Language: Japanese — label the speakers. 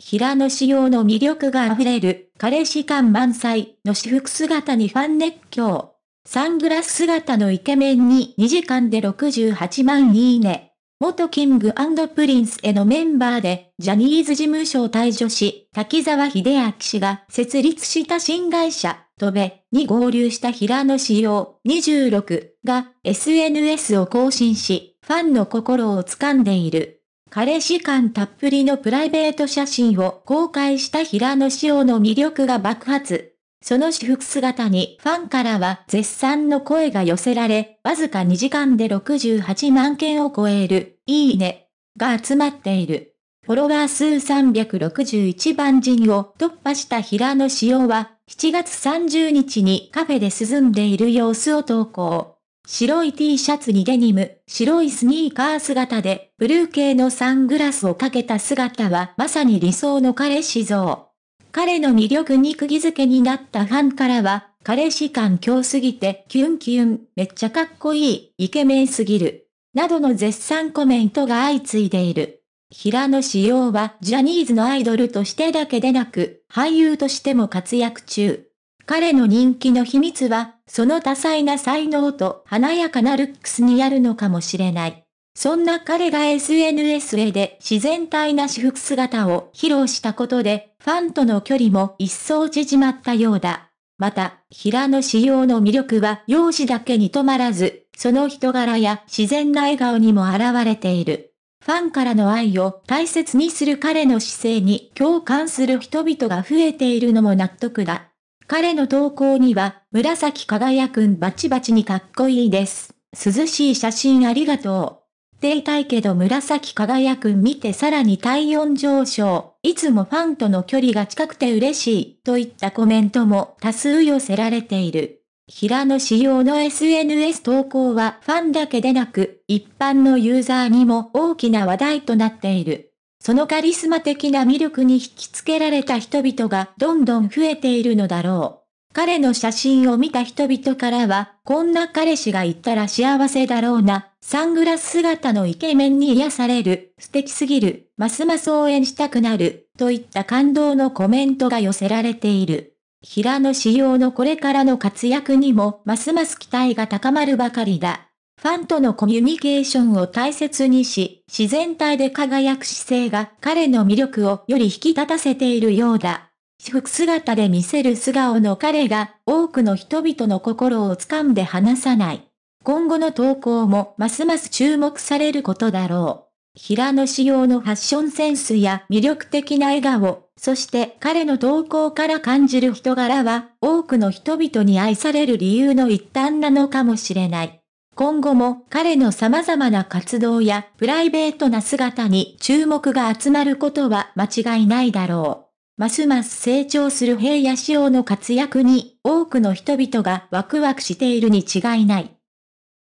Speaker 1: 平野紫耀の魅力が溢れる、彼氏感満載の私服姿にファン熱狂。サングラス姿のイケメンに2時間で68万いいね。元キングプリンスへのメンバーで、ジャニーズ事務所を退所し、滝沢秀明氏が設立した新会社、トベに合流した平野紫耀26が SNS を更新し、ファンの心を掴んでいる。彼氏感たっぷりのプライベート写真を公開した平野紫耀の魅力が爆発。その私服姿にファンからは絶賛の声が寄せられ、わずか2時間で68万件を超える、いいね、が集まっている。フォロワー数361万人を突破した平野紫耀は、7月30日にカフェで涼んでいる様子を投稿。白い T シャツにデニム、白いスニーカー姿で、ブルー系のサングラスをかけた姿はまさに理想の彼氏像。彼の魅力に釘付けになったファンからは、彼氏感強すぎてキュンキュン、めっちゃかっこいい、イケメンすぎる。などの絶賛コメントが相次いでいる。平野紫耀はジャニーズのアイドルとしてだけでなく、俳優としても活躍中。彼の人気の秘密はその多彩な才能と華やかなルックスにあるのかもしれない。そんな彼が SNS で自然体な私服姿を披露したことで、ファンとの距離も一層縮まったようだ。また、平野仕様の魅力は容姿だけに止まらず、その人柄や自然な笑顔にも現れている。ファンからの愛を大切にする彼の姿勢に共感する人々が増えているのも納得だ。彼の投稿には、紫輝くんバチバチにかっこいいです。涼しい写真ありがとう。出たいけど紫輝くん見てさらに体温上昇、いつもファンとの距離が近くて嬉しい、といったコメントも多数寄せられている。平野仕様の SNS 投稿はファンだけでなく、一般のユーザーにも大きな話題となっている。そのカリスマ的な魅力に引きつけられた人々がどんどん増えているのだろう。彼の写真を見た人々からは、こんな彼氏がったら幸せだろうな、サングラス姿のイケメンに癒される、素敵すぎる、ますます応援したくなる、といった感動のコメントが寄せられている。平野仕様のこれからの活躍にもますます期待が高まるばかりだ。ファンとのコミュニケーションを大切にし、自然体で輝く姿勢が彼の魅力をより引き立たせているようだ。私服姿で見せる素顔の彼が多くの人々の心を掴んで離さない。今後の投稿もますます注目されることだろう。平野仕様のファッションセンスや魅力的な笑顔、そして彼の投稿から感じる人柄は多くの人々に愛される理由の一端なのかもしれない。今後も彼の様々な活動やプライベートな姿に注目が集まることは間違いないだろう。ますます成長する平野仕様の活躍に多くの人々がワクワクしているに違いない。